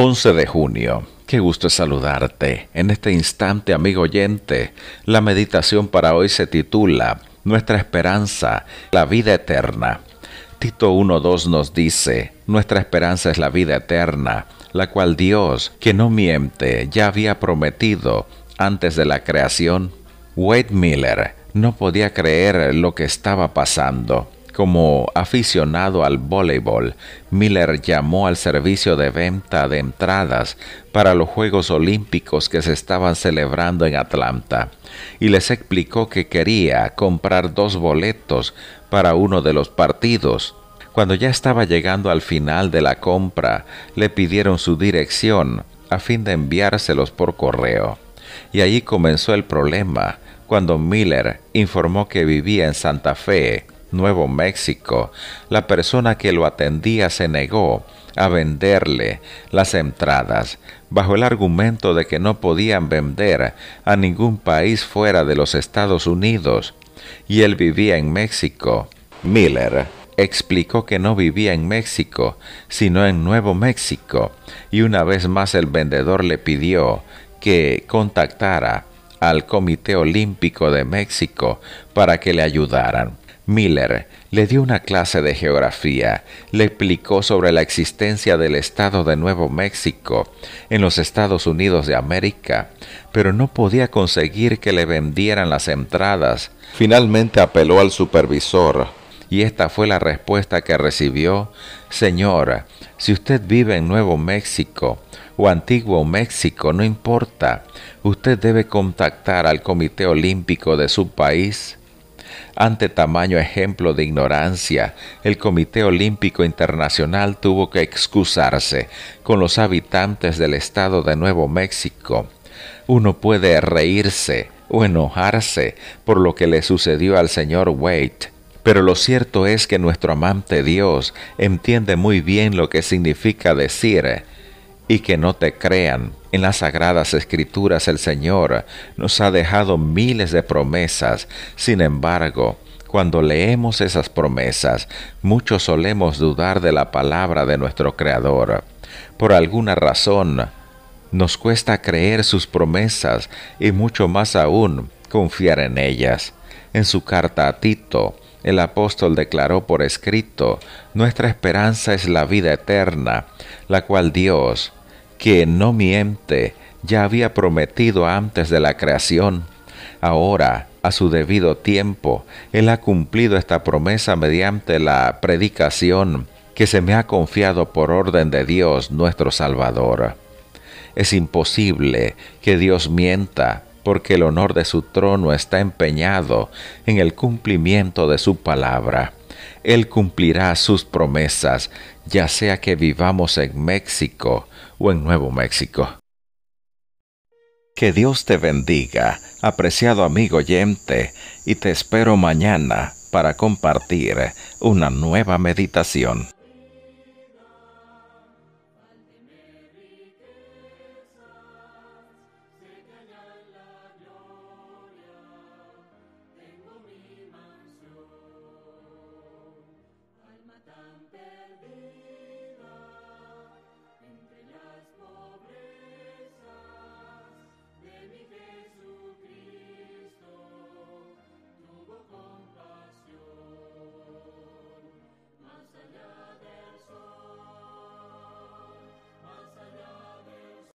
11 de junio. Qué gusto saludarte. En este instante, amigo oyente, la meditación para hoy se titula Nuestra esperanza, la vida eterna. Tito 1.2 nos dice, Nuestra esperanza es la vida eterna, la cual Dios, que no miente, ya había prometido antes de la creación. Wade Miller no podía creer lo que estaba pasando. Como aficionado al voleibol, Miller llamó al servicio de venta de entradas para los Juegos Olímpicos que se estaban celebrando en Atlanta y les explicó que quería comprar dos boletos para uno de los partidos. Cuando ya estaba llegando al final de la compra, le pidieron su dirección a fin de enviárselos por correo. Y ahí comenzó el problema, cuando Miller informó que vivía en Santa Fe Nuevo México, la persona que lo atendía se negó a venderle las entradas bajo el argumento de que no podían vender a ningún país fuera de los Estados Unidos y él vivía en México. Miller explicó que no vivía en México, sino en Nuevo México, y una vez más el vendedor le pidió que contactara al Comité Olímpico de México para que le ayudaran. Miller le dio una clase de geografía, le explicó sobre la existencia del estado de Nuevo México en los Estados Unidos de América, pero no podía conseguir que le vendieran las entradas. Finalmente apeló al supervisor y esta fue la respuesta que recibió. Señor, si usted vive en Nuevo México o Antiguo México, no importa, usted debe contactar al Comité Olímpico de su país ante tamaño ejemplo de ignorancia, el Comité Olímpico Internacional tuvo que excusarse con los habitantes del estado de Nuevo México. Uno puede reírse o enojarse por lo que le sucedió al señor Wade, pero lo cierto es que nuestro amante Dios entiende muy bien lo que significa decir y que no te crean. En las sagradas escrituras el Señor nos ha dejado miles de promesas. Sin embargo, cuando leemos esas promesas, muchos solemos dudar de la palabra de nuestro Creador. Por alguna razón, nos cuesta creer sus promesas y mucho más aún confiar en ellas. En su carta a Tito, el apóstol declaró por escrito, Nuestra esperanza es la vida eterna, la cual Dios, que no miente, ya había prometido antes de la creación. Ahora, a su debido tiempo, Él ha cumplido esta promesa mediante la predicación que se me ha confiado por orden de Dios nuestro Salvador. Es imposible que Dios mienta porque el honor de su trono está empeñado en el cumplimiento de su palabra. Él cumplirá sus promesas, ya sea que vivamos en México o en Nuevo México. Que Dios te bendiga, apreciado amigo oyente, y te espero mañana para compartir una nueva meditación.